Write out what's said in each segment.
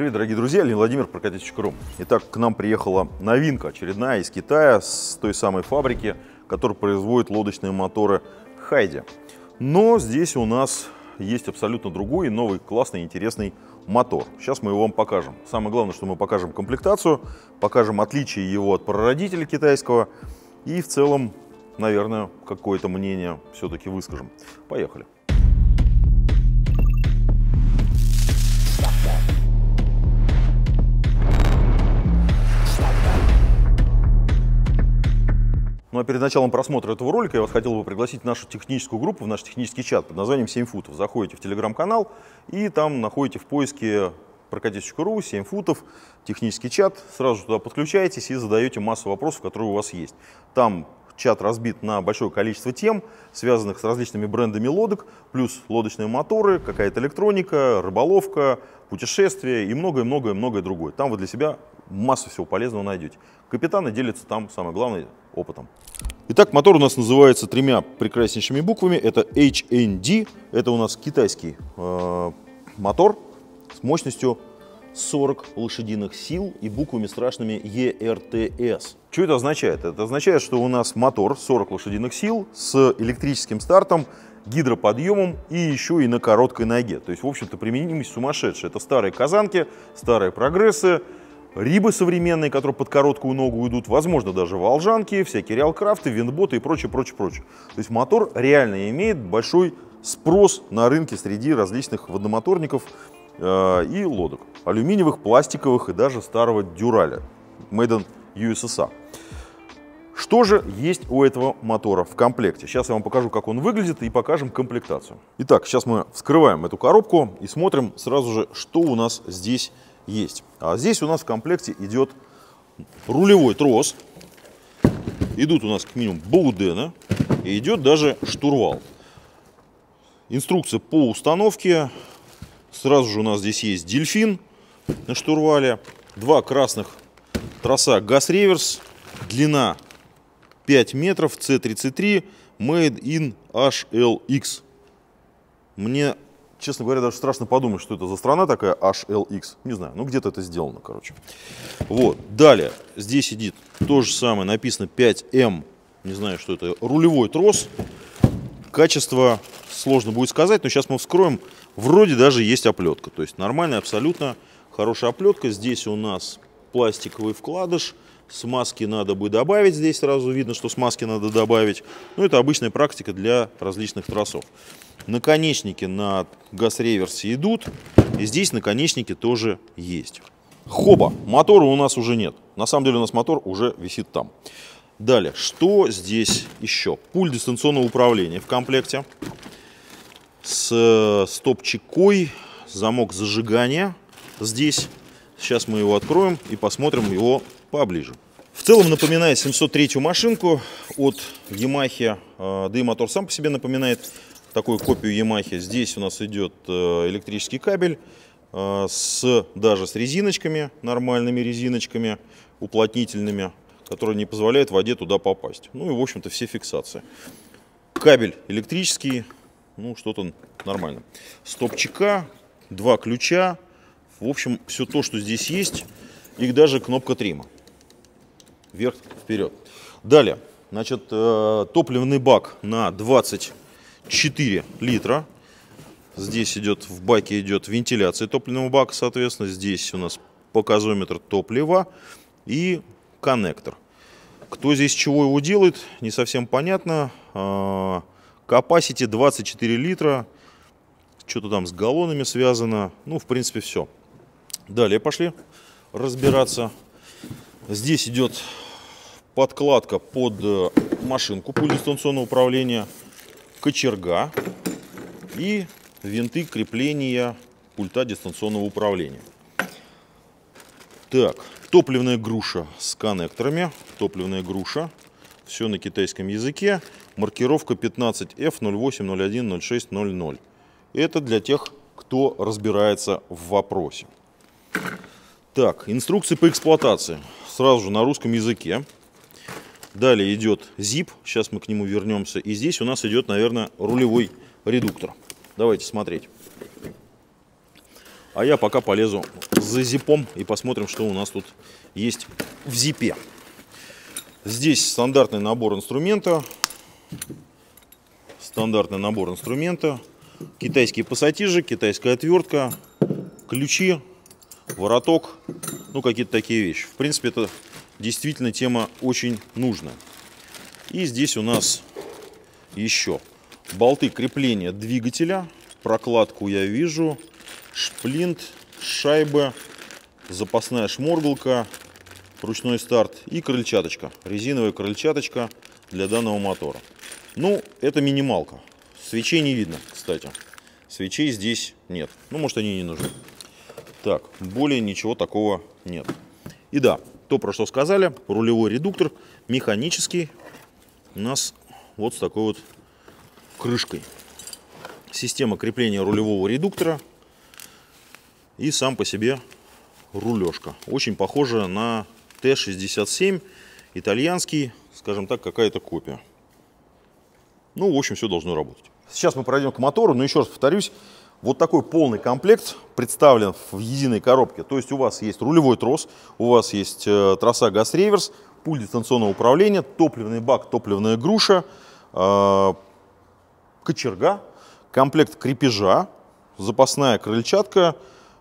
Привет, дорогие друзья, Лен Владимир, прокатить.ру. Итак, к нам приехала новинка очередная из Китая, с той самой фабрики, которая производит лодочные моторы Хайди. Но здесь у нас есть абсолютно другой, новый, классный, интересный мотор. Сейчас мы его вам покажем. Самое главное, что мы покажем комплектацию, покажем отличие его от прародителя китайского и в целом, наверное, какое-то мнение все-таки выскажем. Поехали. Но ну, а перед началом просмотра этого ролика я вот хотел бы пригласить нашу техническую группу, в наш технический чат под названием 7 футов. Заходите в телеграм-канал и там находите в поиске прокатись.ру, 7 футов, технический чат. Сразу туда подключаетесь и задаете массу вопросов, которые у вас есть. Там чат разбит на большое количество тем, связанных с различными брендами лодок, плюс лодочные моторы, какая-то электроника, рыболовка, путешествия и многое-многое-многое другое. Там вы для себя массу всего полезного найдете. Капитаны делятся там, самое главное, опытом. Итак, мотор у нас называется тремя прекраснейшими буквами. Это HND. Это у нас китайский э, мотор с мощностью 40 лошадиных сил и буквами страшными ERTS. Что это означает? Это означает, что у нас мотор 40 лошадиных сил с электрическим стартом, гидроподъемом и еще и на короткой ноге. То есть, в общем-то, применимость сумасшедшая. Это старые казанки, старые прогрессы, Рибы современные, которые под короткую ногу идут, возможно, даже волжанки, всякие реалкрафты, винботы и прочее, прочее, прочее. То есть мотор реально имеет большой спрос на рынке среди различных водомоторников э, и лодок. Алюминиевых, пластиковых и даже старого дюраля. Made in USSR. Что же есть у этого мотора в комплекте? Сейчас я вам покажу, как он выглядит и покажем комплектацию. Итак, сейчас мы вскрываем эту коробку и смотрим сразу же, что у нас здесь есть. А здесь у нас в комплекте идет рулевой трос, идут у нас как минимум баудена и идет даже штурвал. Инструкция по установке. Сразу же у нас здесь есть дельфин на штурвале. Два красных троса газ-реверс. Длина 5 метров, C33, Made in HLX. Мне Честно говоря, даже страшно подумать, что это за страна такая HLX. Не знаю, ну где-то это сделано, короче. Вот, далее. Здесь сидит то же самое, написано 5М. Эм. Не знаю, что это. Рулевой трос. Качество сложно будет сказать, но сейчас мы вскроем. Вроде даже есть оплетка. То есть нормальная, абсолютно хорошая оплетка. Здесь у нас пластиковый вкладыш. Смазки надо бы добавить. Здесь сразу видно, что смазки надо добавить. Но ну, это обычная практика для различных тросов. Наконечники на газ-реверсе идут. И здесь наконечники тоже есть. Хоба, мотора у нас уже нет. На самом деле у нас мотор уже висит там. Далее, что здесь еще? Пульт дистанционного управления в комплекте с э, стопчикой, замок зажигания здесь. Сейчас мы его откроем и посмотрим его поближе. В целом напоминает 703 машинку от Yamaha, э, да и мотор сам по себе напоминает такую копию Ямахи. Здесь у нас идет э, электрический кабель э, с, даже с резиночками, нормальными резиночками, уплотнительными, которые не позволяют воде туда попасть. Ну и, в общем-то, все фиксации. Кабель электрический, ну что-то нормально. Стопчика, два ключа, в общем, все то, что здесь есть, и даже кнопка трима. Вверх, вперед. Далее, значит, э, топливный бак на 20 4 литра. Здесь идет в баке идет вентиляция топливного бака, соответственно. Здесь у нас показометр топлива и коннектор. Кто здесь чего его делает, не совсем понятно. А, capacity 24 литра. Что-то там с галлонами связано. Ну, в принципе, все. Далее пошли разбираться. Здесь идет подкладка под э, машинку пульно-дистанционного управления кочерга и винты крепления пульта дистанционного управления. Так, топливная груша с коннекторами. Топливная груша. Все на китайском языке. Маркировка 15F08010600. Это для тех, кто разбирается в вопросе. Так, инструкции по эксплуатации. Сразу же на русском языке. Далее идет zip, сейчас мы к нему вернемся. И здесь у нас идет, наверное, рулевой редуктор. Давайте смотреть. А я пока полезу за зипом и посмотрим, что у нас тут есть в зипе. Здесь стандартный набор инструмента. Стандартный набор инструмента. Китайские пассатижи, китайская отвертка, ключи, вороток. Ну, какие-то такие вещи. В принципе, это действительно тема очень нужна И здесь у нас еще болты крепления двигателя. Прокладку я вижу. Шплинт, шайба, запасная шморгалка, ручной старт и крыльчаточка. Резиновая крыльчаточка для данного мотора. Ну, это минималка. Свечей не видно, кстати. Свечей здесь нет. Ну, может, они не нужны. Так, более ничего такого нет. И да, то, про что сказали, рулевой редуктор механический у нас вот с такой вот крышкой. Система крепления рулевого редуктора и сам по себе рулежка. Очень похожа на Т-67, итальянский, скажем так, какая-то копия. Ну, в общем, все должно работать. Сейчас мы пройдем к мотору, но еще раз повторюсь, вот такой полный комплект представлен в единой коробке. То есть у вас есть рулевой трос, у вас есть э, троса газ-реверс, пульт дистанционного управления, топливный бак, топливная груша, э, кочерга, комплект крепежа, запасная крыльчатка,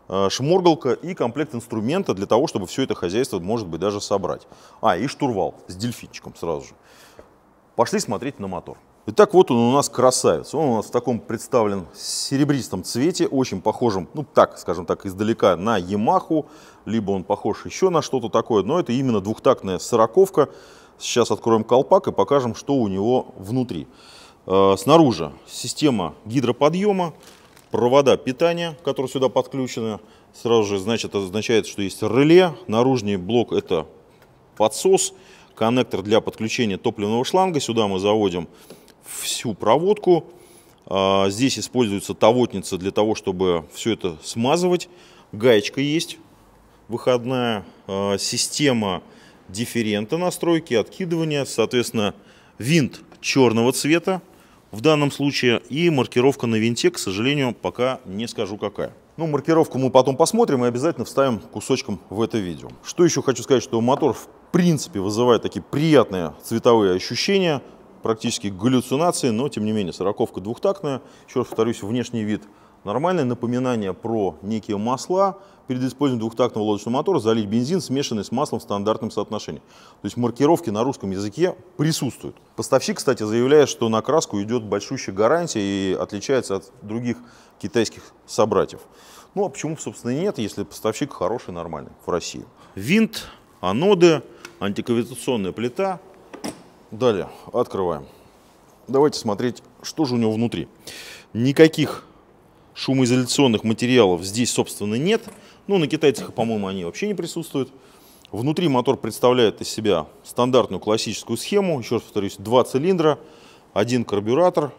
э, шморгалка и комплект инструмента для того, чтобы все это хозяйство, может быть, даже собрать. А, и штурвал с дельфинчиком сразу же. Пошли смотреть на мотор. Итак, вот он у нас красавец. Он у нас в таком представлен серебристом цвете, очень похожим, ну так, скажем так, издалека на Ямаху, либо он похож еще на что-то такое, но это именно двухтактная сороковка. Сейчас откроем колпак и покажем, что у него внутри. Э, снаружи система гидроподъема, провода питания, которые сюда подключены. Сразу же значит, означает, что есть реле, наружный блок это подсос, коннектор для подключения топливного шланга, сюда мы заводим всю проводку. А, здесь используется тавотница для того, чтобы все это смазывать. Гаечка есть, выходная а, система дифферента настройки, откидывания. Соответственно, винт черного цвета в данном случае. И маркировка на винте, к сожалению, пока не скажу какая. Ну, маркировку мы потом посмотрим и обязательно вставим кусочком в это видео. Что еще хочу сказать, что мотор в принципе вызывает такие приятные цветовые ощущения практически галлюцинации, но тем не менее сороковка двухтактная. Еще раз повторюсь, внешний вид нормальный, напоминание про некие масла. Перед использованием двухтактного лодочного мотора залить бензин, смешанный с маслом в стандартном соотношении. То есть маркировки на русском языке присутствуют. Поставщик, кстати, заявляет, что на краску идет большущая гарантия и отличается от других китайских собратьев. Ну а почему, собственно, и нет, если поставщик хороший, нормальный в России? Винт, аноды, антикавитационная плита – Далее открываем. Давайте смотреть, что же у него внутри. Никаких шумоизоляционных материалов здесь, собственно, нет. Ну, на китайцах, по-моему, они вообще не присутствуют. Внутри мотор представляет из себя стандартную классическую схему. Еще раз повторюсь, два цилиндра, один карбюратор,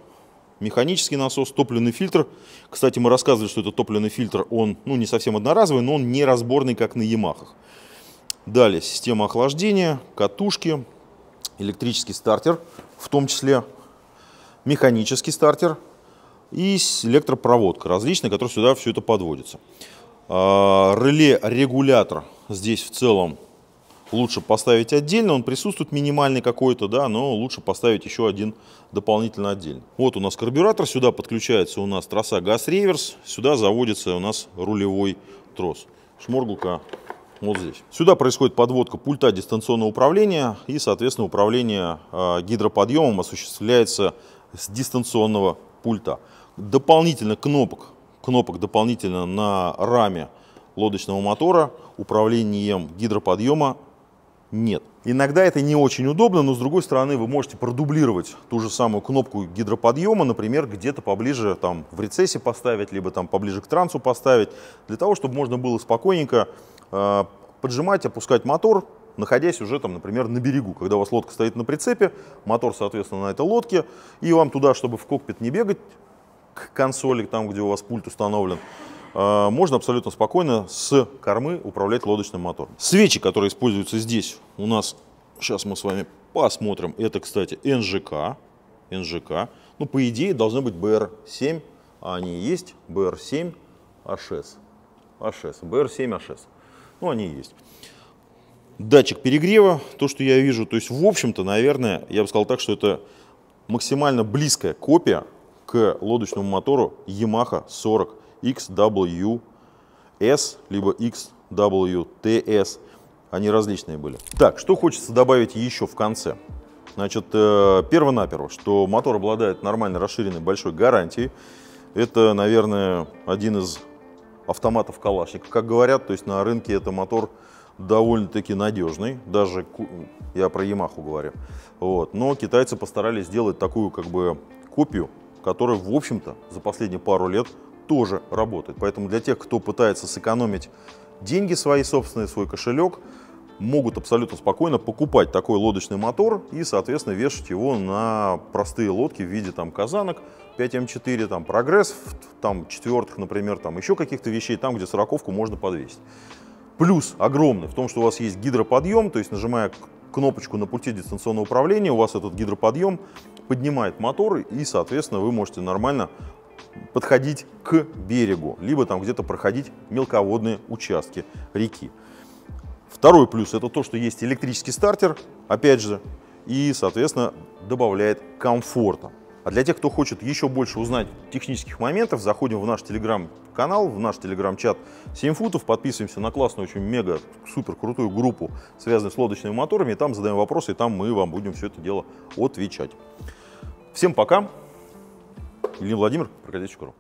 механический насос, топливный фильтр. Кстати, мы рассказывали, что это топливный фильтр, он ну, не совсем одноразовый, но он не разборный, как на Ямахах. Далее система охлаждения, катушки, электрический стартер, в том числе механический стартер и электропроводка различная, которая сюда все это подводится. А, реле-регулятор здесь в целом лучше поставить отдельно, он присутствует минимальный какой-то, да, но лучше поставить еще один дополнительно отдельно. Вот у нас карбюратор, сюда подключается у нас троса газ-реверс, сюда заводится у нас рулевой трос. Шморгулка вот здесь. Сюда происходит подводка пульта дистанционного управления и, соответственно, управление а, гидроподъемом осуществляется с дистанционного пульта. Дополнительно кнопок, кнопок дополнительно на раме лодочного мотора управлением гидроподъема нет. Иногда это не очень удобно, но с другой стороны вы можете продублировать ту же самую кнопку гидроподъема, например, где-то поближе там в рецессе поставить, либо там поближе к трансу поставить, для того, чтобы можно было спокойненько э, поджимать, опускать мотор, находясь уже там, например, на берегу, когда у вас лодка стоит на прицепе, мотор, соответственно, на этой лодке, и вам туда, чтобы в кокпит не бегать к консоли, там, где у вас пульт установлен, а, можно абсолютно спокойно с кормы управлять лодочным мотором. Свечи, которые используются здесь, у нас, сейчас мы с вами посмотрим, это, кстати, НЖК, НЖК, ну, по идее, должны быть бр 7 а они есть, бр 7 АШС, АШС, бр 7 АШС, ну, они есть. Датчик перегрева, то, что я вижу, то есть, в общем-то, наверное, я бы сказал так, что это максимально близкая копия к лодочному мотору Yamaha 40 XWS, либо XWTS. Они различные были. Так, что хочется добавить еще в конце? Значит, э, перво-наперво, что мотор обладает нормально расширенной большой гарантией. Это, наверное, один из автоматов Калашников, как говорят. То есть на рынке это мотор довольно-таки надежный, даже я про Ямаху говорю. Вот. Но китайцы постарались сделать такую как бы копию, которая, в общем-то, за последние пару лет тоже работает. Поэтому для тех, кто пытается сэкономить деньги свои собственные, свой кошелек, могут абсолютно спокойно покупать такой лодочный мотор и, соответственно, вешать его на простые лодки в виде там казанок 5М4, эм там прогресс, там четвертых, например, там еще каких-то вещей, там, где сороковку можно подвесить. Плюс огромный в том, что у вас есть гидроподъем, то есть нажимая кнопочку на пульте дистанционного управления, у вас этот гидроподъем поднимает мотор, и, соответственно, вы можете нормально подходить к берегу, либо там где-то проходить мелководные участки реки. Второй плюс – это то, что есть электрический стартер, опять же, и, соответственно, добавляет комфорта. А для тех, кто хочет еще больше узнать технических моментов, заходим в наш телеграм-канал, в наш телеграм-чат 7 футов, подписываемся на классную, очень мега, супер крутую группу, связанную с лодочными моторами, и там задаем вопросы, и там мы вам будем все это дело отвечать. Всем пока! Илья Владимир, Прокатич Куру.